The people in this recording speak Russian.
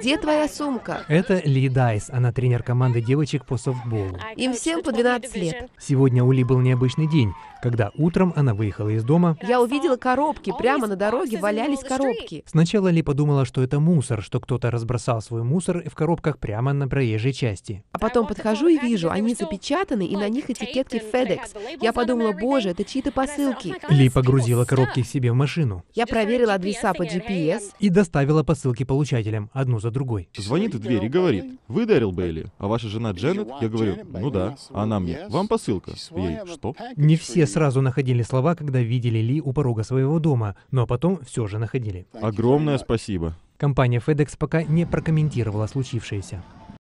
Где твоя сумка? Это Ли Дайс. Она тренер команды девочек по софтболу. Им всем по 12 лет. Сегодня у Ли был необычный день, когда утром она выехала из дома. Я увидела коробки. Прямо на дороге валялись коробки. Сначала Ли подумала, что это мусор, что кто-то разбросал свой мусор в коробках прямо на проезжей части. А потом подхожу и вижу, они запечатаны, и на них этикетки FedEx. Я подумала, боже, это чьи-то посылки. Ли погрузила коробки себе в машину. Я проверила адреса по GPS. И доставила посылки получателям, одну за за другой. Звонит в дверь и говорит, «Вы Дэрил Бейли, а ваша жена Дженнет?» Я говорю, «Ну да». она мне, «Вам посылка». Ей, «Что?» Не все сразу находили слова, когда видели Ли у порога своего дома, но потом все же находили. Огромное спасибо. Компания FedEx пока не прокомментировала случившееся.